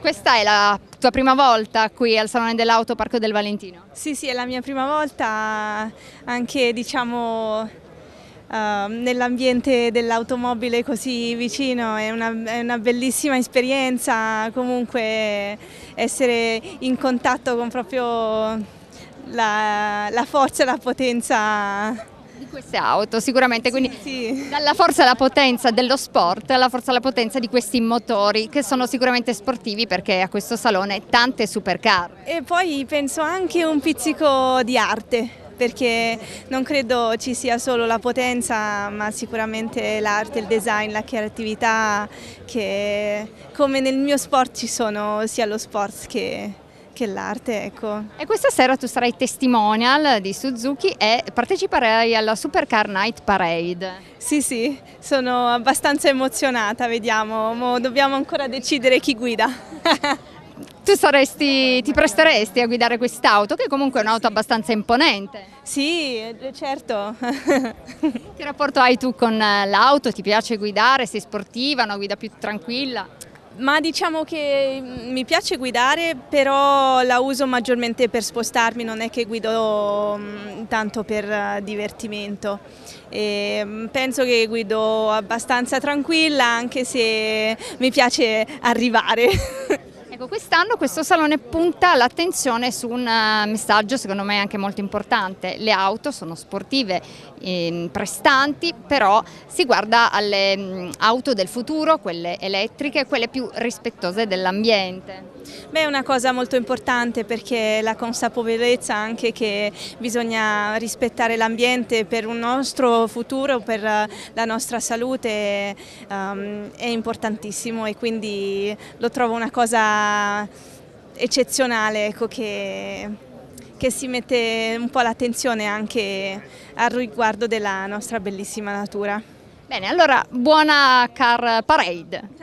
Questa è la tua prima volta qui al Salone dell'Auto Parco del Valentino? Sì, sì, è la mia prima volta anche diciamo Uh, nell'ambiente dell'automobile così vicino, è una, è una, bellissima esperienza comunque essere in contatto con proprio la, la forza e la potenza queste auto sicuramente, quindi sì, dalla forza e alla potenza dello sport alla forza e alla potenza di questi motori che sono sicuramente sportivi perché a questo salone tante supercar. E poi penso anche un pizzico di arte perché non credo ci sia solo la potenza ma sicuramente l'arte, il design, la creatività che come nel mio sport ci sono sia lo sport che anche l'arte. Ecco. E questa sera tu sarai testimonial di Suzuki e parteciperai alla Supercar Night Parade. Sì, sì, sono abbastanza emozionata, vediamo, Mo dobbiamo ancora decidere chi guida. tu saresti, ti presteresti a guidare quest'auto, che comunque è un'auto abbastanza imponente. Sì, eh, certo. che rapporto hai tu con eh, l'auto? Ti piace guidare? Sei sportiva, una guida più tranquilla? Ma diciamo che mm, mi piace guidare, però la uso maggiormente per spostarmi, non è che guido mm, tanto per eh, divertimento. E mm, penso che guido abbastanza tranquilla, anche se mi piace arrivare. Ecco, quest'anno questo salone punta l'attenzione su un eh, messaggio secondo me anche molto importante. Le auto sono sportive, ehm, prestanti, però si guarda alle mm, auto del futuro, quelle elettriche, quelle più rispettose dell'ambiente. Beh, è una cosa molto importante perché la consapevolezza anche che bisogna rispettare l'ambiente per un nostro futuro, per eh, la nostra salute, um, è importantissimo e quindi lo trovo una cosa eccezionale ecco, che, che si mette un po' l'attenzione anche al riguardo della nostra bellissima natura. Bene, allora buona car parade.